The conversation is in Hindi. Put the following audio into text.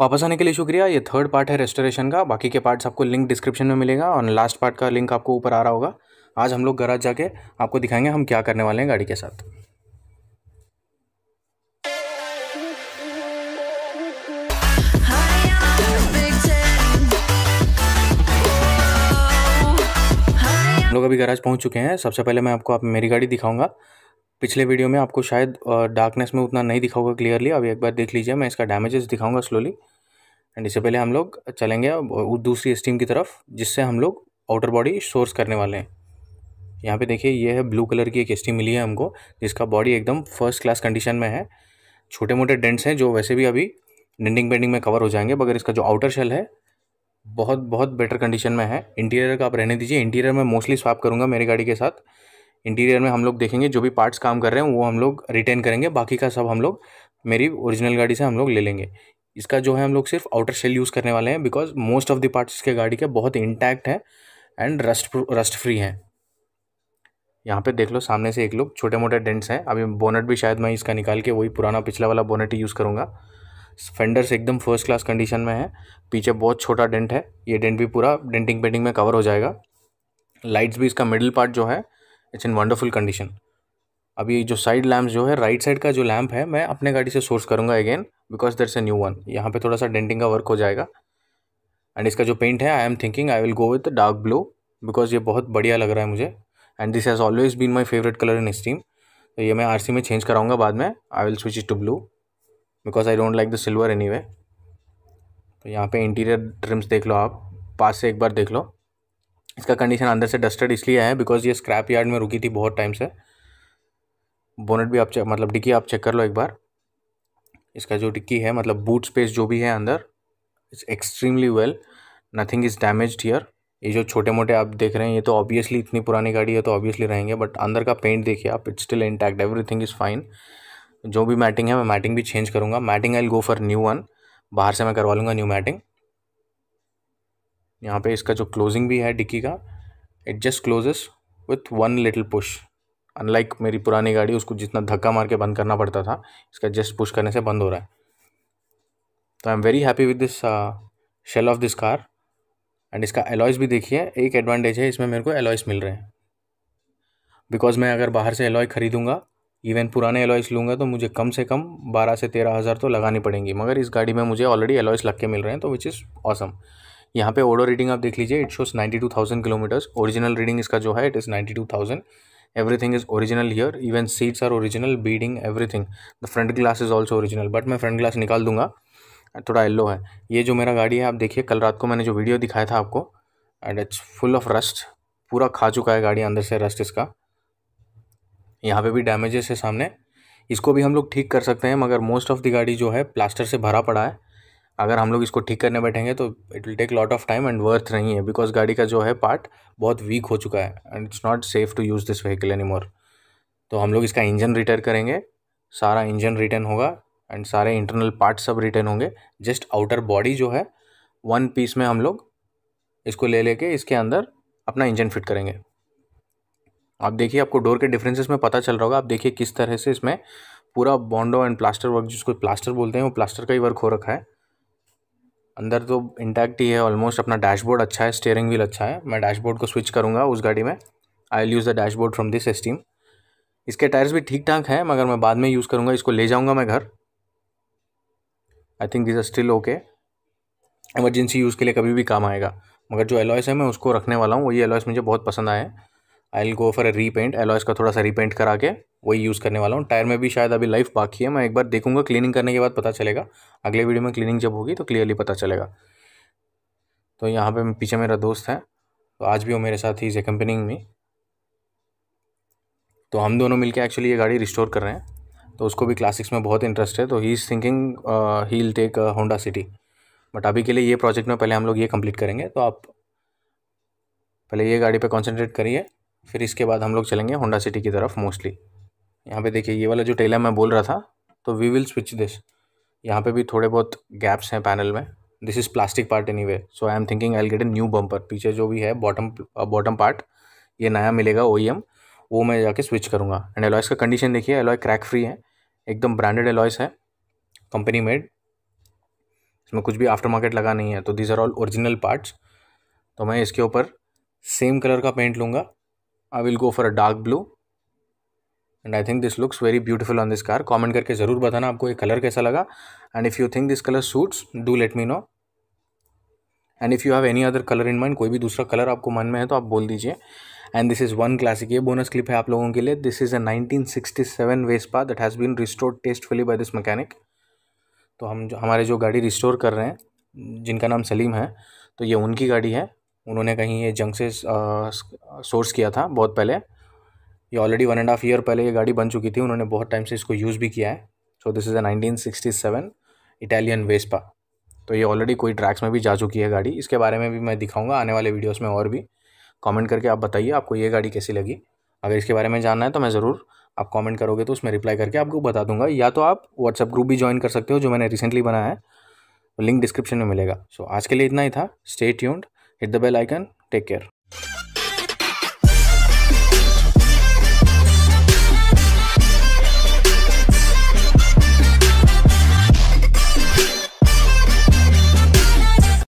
वापस आने के लिए शुक्रिया ये थर्ड पार्ट है रेस्टोरेशन का बाकी के पार्ट्स आपको लिंक डिस्क्रिप्शन में मिलेगा और लास्ट पार्ट का लिंक आपको ऊपर आ रहा होगा आज हम लोग गराज जाके आपको दिखाएंगे हम क्या करने वाले हैं गाड़ी के साथ हम लोग अभी गराज पहुंच चुके हैं सबसे पहले मैं आपको आप मेरी गाड़ी दिखाऊंगा पिछले वीडियो में आपको शायद डार्कनेस में उतना नहीं दिखा होगा क्लियरली अभी एक बार देख लीजिए मैं इसका डैमेजेस दिखाऊंगा स्लोली एंड इससे पहले हम लोग चलेंगे दूसरी स्टीम की तरफ जिससे हम लोग आउटर बॉडी सोर्स करने वाले हैं यहाँ पे देखिए ये है ब्लू कलर की एक स्टीम मिली है हमको जिसका बॉडी एकदम फर्स्ट क्लास कंडीशन में है छोटे मोटे डेंट्स हैं जो वैसे भी अभी डेंडिंग बेंडिंग में कवर हो जाएंगे मगर इसका जो आउटर शेल है बहुत बहुत बेटर कंडीशन में है इंटीरियर का आप रहने दीजिए इंटीरियर में मोस्टली स्वाप करूँगा मेरी गाड़ी के साथ इंटीरियर में हम लोग देखेंगे जो भी पार्ट्स काम कर रहे हैं वो हम लोग रिटेन करेंगे बाकी का सब हम लोग मेरी ओरिजिनल गाड़ी से हम लोग ले लेंगे इसका जो है हम लोग सिर्फ आउटर शेल यूज़ करने वाले हैं because most of the parts इसके गाड़ी के बहुत इंटैक्ट हैं एंड रस्ट रस्ट फ्री हैं यहाँ पे देख लो सामने से एक लोग छोटे मोटे डेंट्स हैं अभी बोनट भी शायद मैं इसका निकाल के वही पुराना पिछला वाला बोनट ही यूज़ करूँगा फेंडर्स एकदम फर्स्ट क्लास कंडीशन में है पीछे बहुत छोटा डेंट है ये डेंट भी पूरा डेंटिंग पेंटिंग में कवर हो जाएगा लाइट्स भी इसका मिडिल पार्ट जो है इट्स इन वंडरफुल कंडीशन अब ये जो साइड लैम्प जो है राइट साइड का जो लैम्प है मैं अपने गाड़ी से सोर्स करूँगा again because that's a new one यहाँ पे थोड़ा सा डेंटिंग का वर्क हो जाएगा एंड इसका जो पेंट है I am thinking I will go with dark blue because ये बहुत बढ़िया लग रहा है मुझे and this has always been my favourite colour in Esteem तो ये मैं आर में चेंज कराऊंगा बाद में I will switch it to blue because I don't like the silver any तो यहाँ पे इंटीरियर ट्रिम्स देख लो आप पास से एक बार देख लो इसका कंडीशन अंदर से डस्टेड इसलिए है बिकॉज ये स्क्रैप यार्ड में रुकी थी बहुत टाइम से बोनेट भी आप चेक मतलब डिक्की आप चेक कर लो एक बार इसका जो डिक्की है मतलब बूट स्पेस जो भी है अंदर it's extremely well nothing is damage here ये जो छोटे मोटे आप देख रहे हैं ये तो ऑब्वियसली इतनी पुरानी गाड़ी है तो ऑब्वियसली रहेंगे बट अंदर का पेंट देखिए आप it's still intact everything is fine जो भी मैटिंग है मैं मैटिंग भी चेंज करूँगा matting I go for new one बाहर से मैं करवा लूँगा न्यू मैटिंग यहाँ पे इसका जो क्लोजिंग भी है डिक्की का it just closes with one little push unlike मेरी पुरानी गाड़ी उसको जितना धक्का मार के बंद करना पड़ता था इसका जस्ट पुश करने से बंद हो रहा है तो I am very happy with this shell of this car and इसका एलॉयस भी देखिए एक एडवांटेज है इसमें मेरे को एलॉयस मिल रहे हैं बिकॉज मैं अगर बाहर से एलॉय ख़रीदूँगा इवन पुराने एलॉयस लूँगा तो मुझे कम से कम बारह से तेरह हज़ार तो लगानी पड़ेंगी मगर इस गाड़ी में मुझे ऑलरेडी एलॉयस लग के मिल रहे हैं तो विच इज़ ऑसम awesome. यहाँ पे ओडो रीडिंग आप देख लीजिए it shows ninety two thousand kilometres original reading इसका जो है it is ninety two thousand everything is original here even seats are original beading everything the front glass is also original but मैं फ्रंट ग्लास निकाल दूंगा थोड़ा येल्लो है ये जो मेरा गाड़ी है आप देखिए कल रात को मैंने जो वीडियो दिखाया था आपको and it's full of rust पूरा खा चुका है गाड़ी अंदर से रस्ट इसका यहाँ पे भी डैमेजेस है सामने इसको भी हम लोग ठीक कर सकते हैं मगर मोस्ट ऑफ़ द गाड़ी जो है प्लास्टर से भरा पड़ा है अगर हम लोग इसको ठीक करने बैठेंगे तो it will take lot of time and worth नहीं है बिकॉज गाड़ी का जो है पार्ट बहुत वीक हो चुका है and it's not safe to use this vehicle any more तो हम लोग इसका इंजन रिटर्न करेंगे सारा इंजन रिटर्न होगा एंड सारे इंटरनल पार्ट सब रिटर्न होंगे जस्ट आउटर बॉडी जो है वन पीस में हम लोग इसको ले लेके इसके अंदर अपना इंजन फिट करेंगे आप देखिए आपको डोर के डिफरेंसेस में पता चल रहा होगा आप देखिए किस तरह से इसमें पूरा बॉन्डो एंड प्लास्टर वर्क जिसको प्लास्टर बोलते हैं वो प्लास्टर का ही वर्क हो रखा है अंदर तो इंटैक्ट ही है ऑलमोस्ट अपना डैशबोर्ड अच्छा है स्टेयरिंग व्हील अच्छा है मैं डैशबोर्ड को स्विच करूँगा उस गाड़ी में I will use the dashboard from this Esteem इसके टायर्स भी ठीक ठाक हैं मगर मैं बाद में यूज़ करूँगा इसको ले जाऊँगा मैं घर I think this are still okay emergency use के लिए कभी भी काम आएगा मगर जो एलॉयस है मैं उसको रखने वाला हूँ वही एलॉयस मुझे बहुत पसंद आए I will go for a repaint alloys का थोड़ा सा रीपेंट करा के वही यूज़ करने वाला हूँ टायर में भी शायद अभी लाइफ बाकी है मैं एक बार देखूंगा क्लीनिंग करने के बाद पता चलेगा अगले वीडियो में क्लीनिंग जब होगी तो क्लियरली पता चलेगा तो यहाँ पे पीछे मेरा दोस्त है तो आज भी वो मेरे साथ ही इस कंपनिंग में तो हम दोनों मिलकर एक्चुअली ये गाड़ी रिस्टोर कर रहे हैं तो उसको भी क्लासिक्स में बहुत इंटरेस्ट है तो he is thinking he will take Honda City but अभी के लिए ये प्रोजेक्ट में पहले हम लोग ये कंप्लीट करेंगे तो आप पहले ये गाड़ी पे कॉन्सेंट्रेट करिए फिर इसके बाद हम लोग चलेंगे होंडा सिटी की तरफ मोस्टली यहाँ पे देखिए ये वाला जो टेलर मैं बोल रहा था तो वी विल स्विच दिस यहाँ पे भी थोड़े बहुत गैप्स हैं पैनल में this is plastic part anyway so I am thinking I get a new bumper पीछे जो भी है बॉटम बॉटम पार्ट ये नया मिलेगा ओ e वो मैं जाके स्विच करूँगा एंड एलॉयस का कंडीशन देखिए एलॉय क्रैक फ्री है एकदम ब्रांडेड एलॉयस है कंपनी मेड इसमें कुछ भी आफ्टर मार्केट लगा नहीं है तो these are all original parts तो मैं इसके ऊपर सेम कलर का पेंट लूँगा I will go for a dark blue and I think this looks very beautiful on this car comment करके ज़रूर बताना आपको ये कलर कैसा लगा and if you think this colour suits do let me know and if you have any other colour in mind कोई भी दूसरा कलर आपको मन में है तो आप बोल दीजिए and this is one classic ये बोनस क्लिप है आप लोगों के लिए this is a seven Vespa that has been restored tastefully by this mechanic तो हम जो हमारे जो गाड़ी रिस्टोर कर रहे हैं जिनका नाम सलीम है तो ये उनकी गाड़ी है उन्होंने कहीं ये जंग से सोर्स किया था बहुत पहले ये already one and half year पहले ये गाड़ी बन चुकी थी उन्होंने बहुत टाइम से इसको यूज़ भी किया है so this is a nineteen sixty seven Italian Vespa तो ये ऑलरेडी कोई ट्रैक्स में भी जा चुकी है गाड़ी इसके बारे में भी मैं दिखाऊंगा आने वाले वीडियोस में और भी कमेंट करके आप बताइए आपको ये गाड़ी कैसी लगी अगर इसके बारे में जानना है तो मैं ज़रूर आप कमेंट करोगे तो उसमें रिप्लाई करके आपको बता दूंगा या तो आप व्हाट्सअप ग्रुप भी ज्वाइन कर सकते हो जो मैंने रिसेंटली बनाया है लिंक डिस्क्रिप्शन में मिलेगा सो so, आज के लिए इतना ही था stay tuned hit the bell icon take care